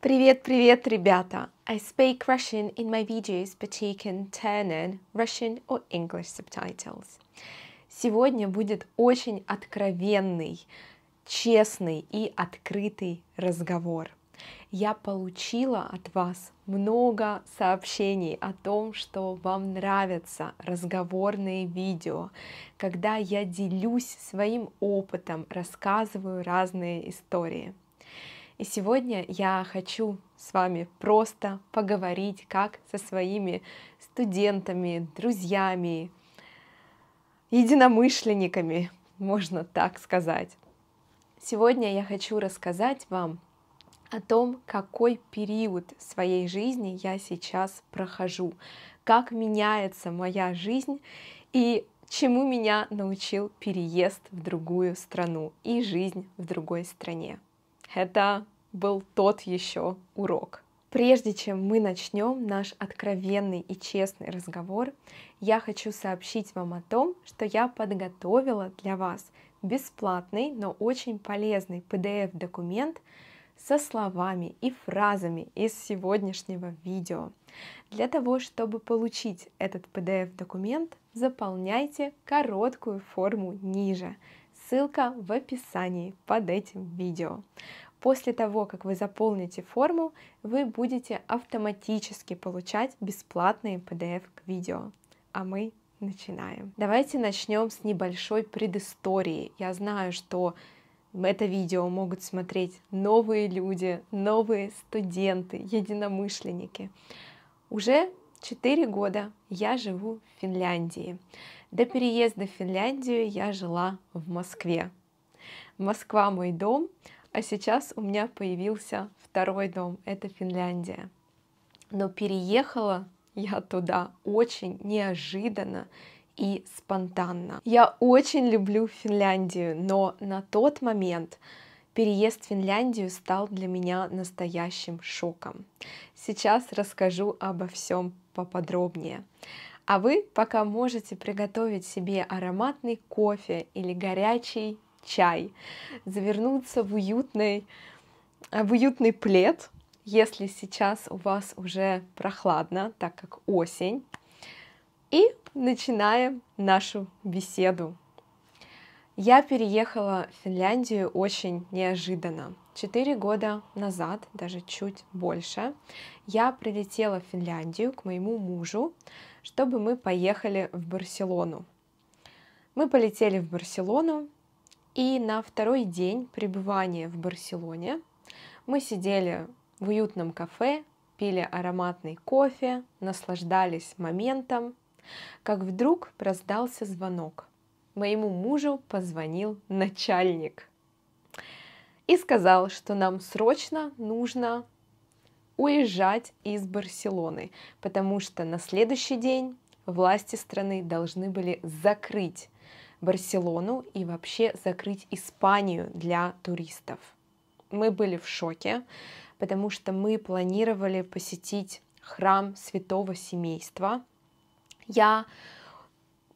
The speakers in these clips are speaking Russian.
Привет-привет, ребята! I speak Russian in my videos, but you can turn on Russian or English subtitles. Сегодня будет очень откровенный, честный и открытый разговор. Я получила от вас много сообщений о том, что вам нравятся разговорные видео, когда я делюсь своим опытом, рассказываю разные истории. И сегодня я хочу с вами просто поговорить, как со своими студентами, друзьями, единомышленниками, можно так сказать. Сегодня я хочу рассказать вам о том, какой период своей жизни я сейчас прохожу, как меняется моя жизнь и чему меня научил переезд в другую страну и жизнь в другой стране. Это был тот еще урок. Прежде чем мы начнем наш откровенный и честный разговор, я хочу сообщить вам о том, что я подготовила для вас бесплатный, но очень полезный PDF-документ со словами и фразами из сегодняшнего видео. Для того, чтобы получить этот PDF-документ, заполняйте короткую форму ниже ссылка в описании под этим видео. После того, как вы заполните форму, вы будете автоматически получать бесплатные PDF к видео. А мы начинаем. Давайте начнем с небольшой предыстории. Я знаю, что это видео могут смотреть новые люди, новые студенты, единомышленники. Уже 4 года я живу в Финляндии. До переезда в Финляндию я жила в Москве. Москва мой дом, а сейчас у меня появился второй дом, это Финляндия. Но переехала я туда очень неожиданно и спонтанно. Я очень люблю Финляндию, но на тот момент переезд в Финляндию стал для меня настоящим шоком. Сейчас расскажу обо всем поподробнее. А вы пока можете приготовить себе ароматный кофе или горячий чай, завернуться в уютный, а, в уютный плед, если сейчас у вас уже прохладно, так как осень. И начинаем нашу беседу. Я переехала в Финляндию очень неожиданно. 4 года назад, даже чуть больше, я прилетела в Финляндию к моему мужу, чтобы мы поехали в Барселону. Мы полетели в Барселону, и на второй день пребывания в Барселоне мы сидели в уютном кафе, пили ароматный кофе, наслаждались моментом, как вдруг раздался звонок. Моему мужу позвонил начальник и сказал, что нам срочно нужно уезжать из Барселоны, потому что на следующий день власти страны должны были закрыть Барселону и вообще закрыть Испанию для туристов. Мы были в шоке, потому что мы планировали посетить храм святого семейства. Я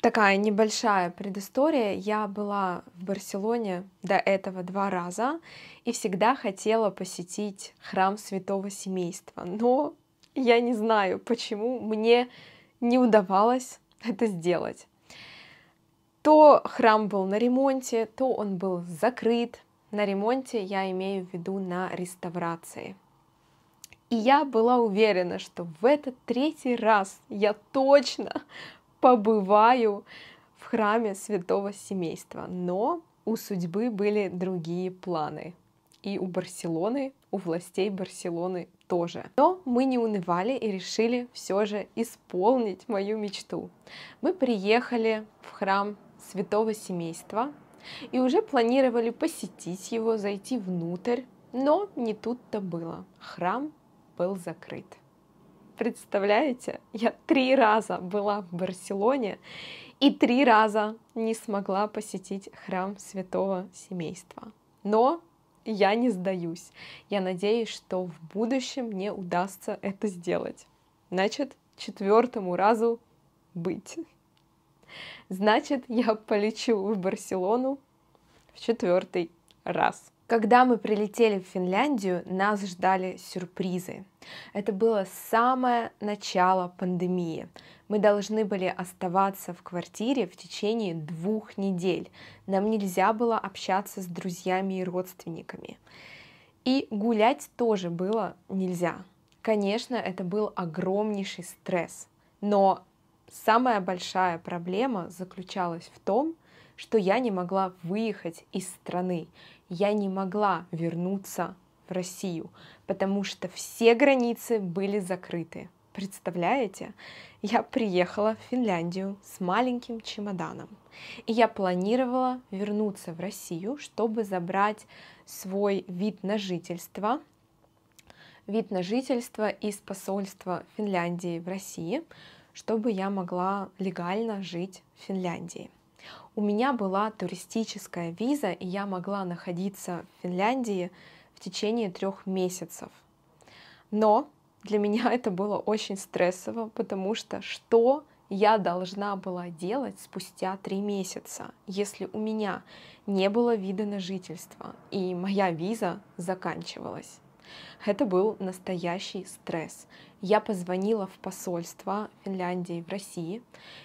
Такая небольшая предыстория. Я была в Барселоне до этого два раза и всегда хотела посетить храм святого семейства. Но я не знаю, почему мне не удавалось это сделать. То храм был на ремонте, то он был закрыт. На ремонте я имею в виду на реставрации. И я была уверена, что в этот третий раз я точно побываю в храме святого семейства. Но у судьбы были другие планы. И у Барселоны, у властей Барселоны тоже. Но мы не унывали и решили все же исполнить мою мечту. Мы приехали в храм святого семейства и уже планировали посетить его, зайти внутрь, но не тут-то было. Храм был закрыт. Представляете, я три раза была в Барселоне и три раза не смогла посетить храм святого семейства. Но я не сдаюсь. Я надеюсь, что в будущем мне удастся это сделать. Значит, четвертому разу быть. Значит, я полечу в Барселону в четвертый раз. Когда мы прилетели в Финляндию, нас ждали сюрпризы. Это было самое начало пандемии. Мы должны были оставаться в квартире в течение двух недель. Нам нельзя было общаться с друзьями и родственниками. И гулять тоже было нельзя. Конечно, это был огромнейший стресс, но самая большая проблема заключалась в том, что я не могла выехать из страны я не могла вернуться в Россию, потому что все границы были закрыты. Представляете? Я приехала в Финляндию с маленьким чемоданом. И я планировала вернуться в Россию, чтобы забрать свой вид на жительство, вид на жительство из посольства Финляндии в России, чтобы я могла легально жить в Финляндии. У меня была туристическая виза, и я могла находиться в Финляндии в течение трех месяцев. Но для меня это было очень стрессово, потому что что я должна была делать спустя три месяца, если у меня не было вида на жительство, и моя виза заканчивалась. Это был настоящий стресс. Я позвонила в посольство Финляндии в России,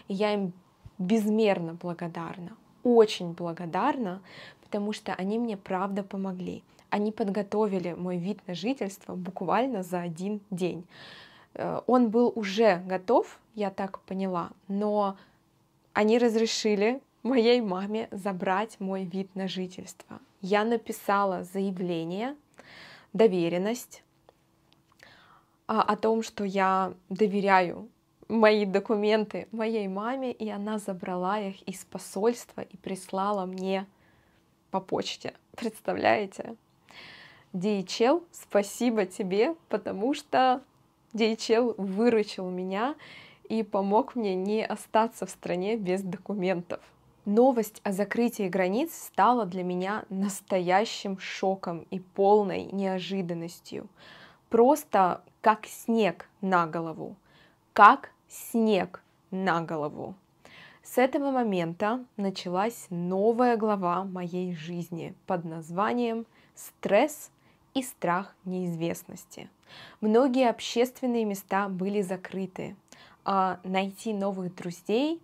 и я им безмерно благодарна, очень благодарна, потому что они мне правда помогли. Они подготовили мой вид на жительство буквально за один день. Э, он был уже готов, я так поняла, но они разрешили моей маме забрать мой вид на жительство. Я написала заявление, доверенность а, о том, что я доверяю мои документы моей маме, и она забрала их из посольства и прислала мне по почте. Представляете? DHL, спасибо тебе, потому что DHL выручил меня и помог мне не остаться в стране без документов. Новость о закрытии границ стала для меня настоящим шоком и полной неожиданностью. Просто как снег на голову. Как снег на голову. С этого момента началась новая глава моей жизни под названием «Стресс и страх неизвестности». Многие общественные места были закрыты, а найти новых друзей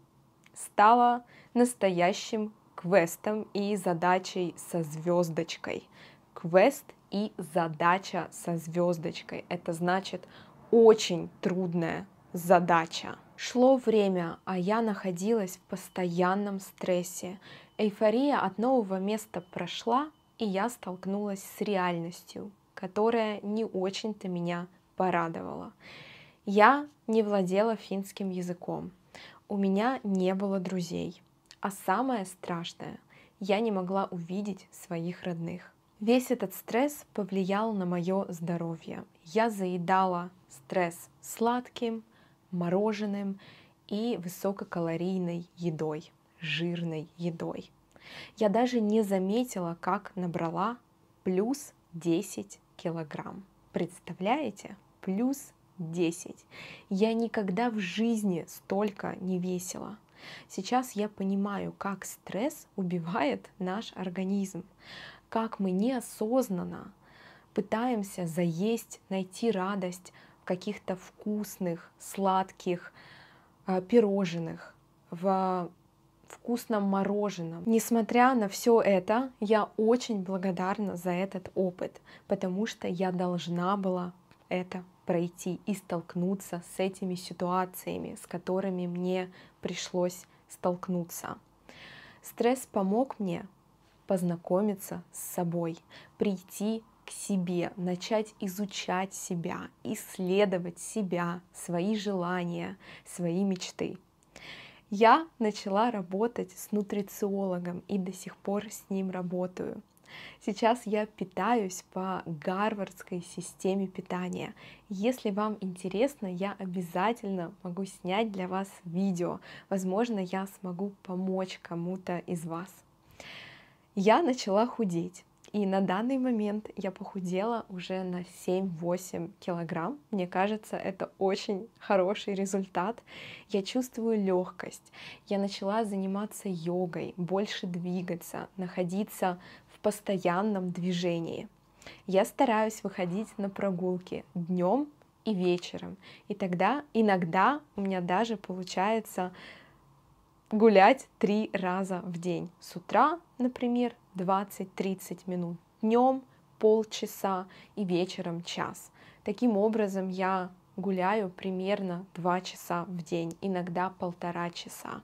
стало настоящим квестом и задачей со звездочкой. Квест и задача со звездочкой. Это значит очень трудная задача. Шло время, а я находилась в постоянном стрессе. Эйфория от нового места прошла, и я столкнулась с реальностью, которая не очень-то меня порадовала. Я не владела финским языком, у меня не было друзей. А самое страшное, я не могла увидеть своих родных. Весь этот стресс повлиял на мое здоровье. Я заедала стресс сладким, мороженым и высококалорийной едой, жирной едой. Я даже не заметила, как набрала плюс 10 килограмм. Представляете? Плюс 10. Я никогда в жизни столько не весила. Сейчас я понимаю, как стресс убивает наш организм, как мы неосознанно пытаемся заесть, найти радость, каких-то вкусных, сладких а, пирожных, в вкусном мороженом. Несмотря на все это, я очень благодарна за этот опыт, потому что я должна была это пройти и столкнуться с этими ситуациями, с которыми мне пришлось столкнуться. Стресс помог мне познакомиться с собой, прийти себе, начать изучать себя, исследовать себя, свои желания, свои мечты. Я начала работать с нутрициологом и до сих пор с ним работаю. Сейчас я питаюсь по гарвардской системе питания. Если вам интересно, я обязательно могу снять для вас видео. Возможно, я смогу помочь кому-то из вас. Я начала худеть. И на данный момент я похудела уже на 7-8 килограмм. Мне кажется, это очень хороший результат. Я чувствую легкость. Я начала заниматься йогой, больше двигаться, находиться в постоянном движении. Я стараюсь выходить на прогулки днем и вечером. И тогда иногда у меня даже получается гулять три раза в день. С утра, например, 20-30 минут, днем полчаса и вечером час. Таким образом, я гуляю примерно 2 часа в день, иногда полтора часа.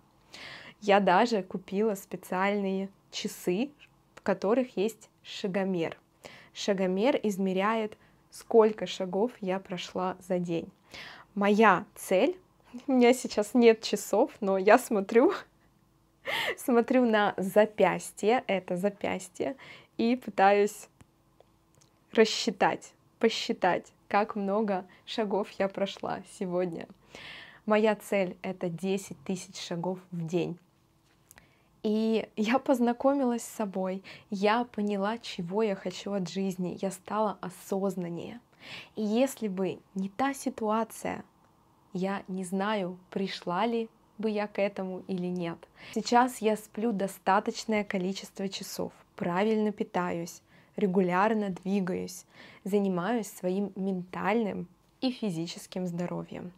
Я даже купила специальные часы, в которых есть шагомер. Шагомер измеряет, сколько шагов я прошла за день. Моя цель, у меня сейчас нет часов, но я смотрю смотрю на запястье, это запястье, и пытаюсь рассчитать, посчитать, как много шагов я прошла сегодня. Моя цель — это 10 тысяч шагов в день. И я познакомилась с собой, я поняла, чего я хочу от жизни, я стала осознаннее. И если бы не та ситуация, я не знаю, пришла ли бы я к этому или нет. Сейчас я сплю достаточное количество часов, правильно питаюсь, регулярно двигаюсь, занимаюсь своим ментальным и физическим здоровьем.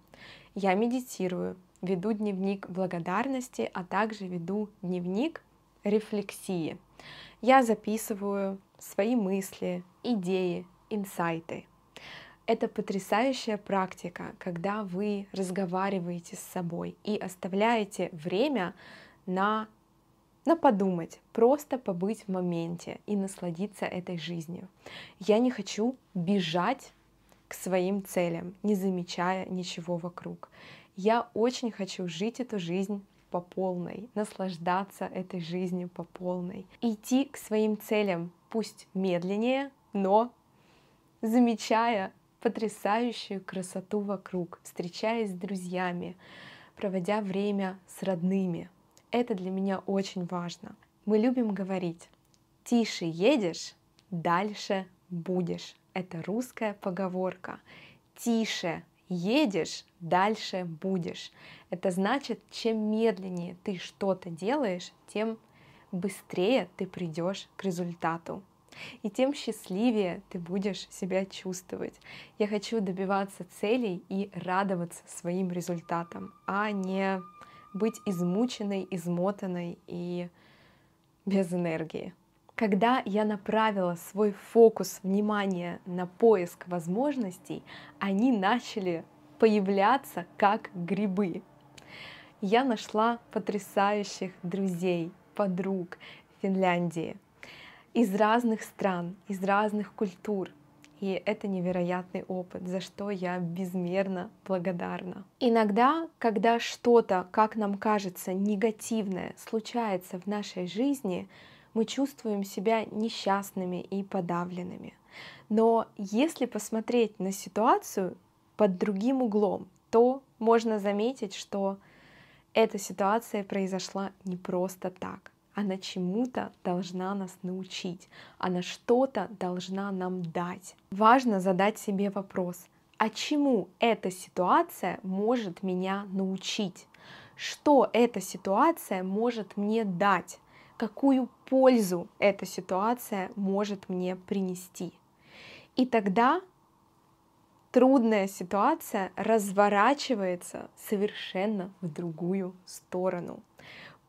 Я медитирую, веду дневник благодарности, а также веду дневник рефлексии. Я записываю свои мысли, идеи, инсайты. Это потрясающая практика, когда вы разговариваете с собой и оставляете время на, на подумать, просто побыть в моменте и насладиться этой жизнью. Я не хочу бежать к своим целям, не замечая ничего вокруг. Я очень хочу жить эту жизнь по полной, наслаждаться этой жизнью по полной, идти к своим целям, пусть медленнее, но замечая потрясающую красоту вокруг, встречаясь с друзьями, проводя время с родными. Это для меня очень важно. Мы любим говорить «тише едешь, дальше будешь». Это русская поговорка. «Тише едешь, дальше будешь». Это значит, чем медленнее ты что-то делаешь, тем быстрее ты придешь к результату и тем счастливее ты будешь себя чувствовать. Я хочу добиваться целей и радоваться своим результатам, а не быть измученной, измотанной и без энергии. Когда я направила свой фокус внимания на поиск возможностей, они начали появляться как грибы. Я нашла потрясающих друзей, подруг в Финляндии, из разных стран, из разных культур. И это невероятный опыт, за что я безмерно благодарна. Иногда, когда что-то, как нам кажется, негативное случается в нашей жизни, мы чувствуем себя несчастными и подавленными. Но если посмотреть на ситуацию под другим углом, то можно заметить, что эта ситуация произошла не просто так. Она чему-то должна нас научить, она что-то должна нам дать. Важно задать себе вопрос, а чему эта ситуация может меня научить? Что эта ситуация может мне дать? Какую пользу эта ситуация может мне принести? И тогда трудная ситуация разворачивается совершенно в другую сторону.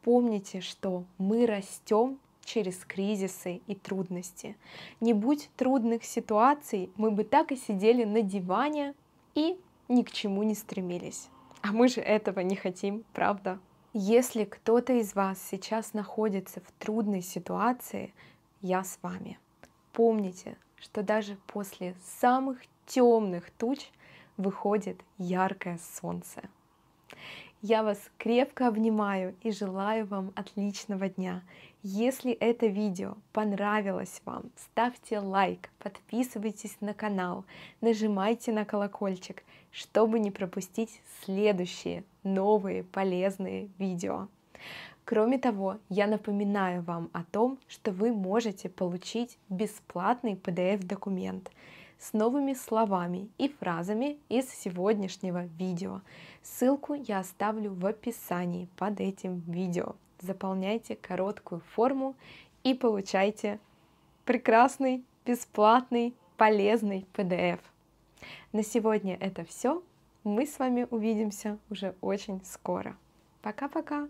Помните, что мы растем через кризисы и трудности. Не будь трудных ситуаций, мы бы так и сидели на диване и ни к чему не стремились. А мы же этого не хотим, правда? Если кто-то из вас сейчас находится в трудной ситуации, я с вами. Помните, что даже после самых темных туч выходит яркое солнце. Я вас крепко обнимаю и желаю вам отличного дня. Если это видео понравилось вам, ставьте лайк, подписывайтесь на канал, нажимайте на колокольчик, чтобы не пропустить следующие новые полезные видео. Кроме того, я напоминаю вам о том, что вы можете получить бесплатный PDF-документ с новыми словами и фразами из сегодняшнего видео. Ссылку я оставлю в описании под этим видео. Заполняйте короткую форму и получайте прекрасный, бесплатный, полезный PDF. На сегодня это все. Мы с вами увидимся уже очень скоро. Пока-пока!